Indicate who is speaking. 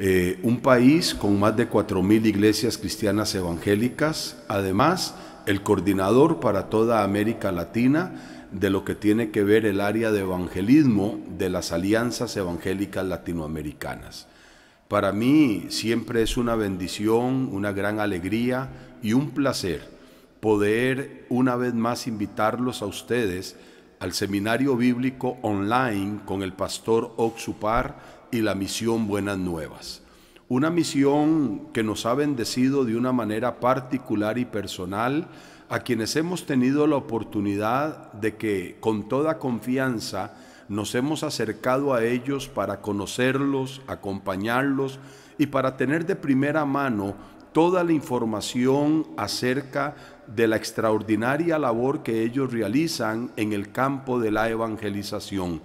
Speaker 1: Eh, un país con más de 4.000 iglesias cristianas evangélicas, además el coordinador para toda América Latina de lo que tiene que ver el área de evangelismo de las alianzas evangélicas latinoamericanas. Para mí siempre es una bendición, una gran alegría y un placer poder una vez más invitarlos a ustedes al seminario bíblico online con el pastor Oxupar y la misión Buenas Nuevas. Una misión que nos ha bendecido de una manera particular y personal a quienes hemos tenido la oportunidad de que con toda confianza nos hemos acercado a ellos para conocerlos, acompañarlos y para tener de primera mano toda la información acerca de la extraordinaria labor que ellos realizan en el campo de la evangelización.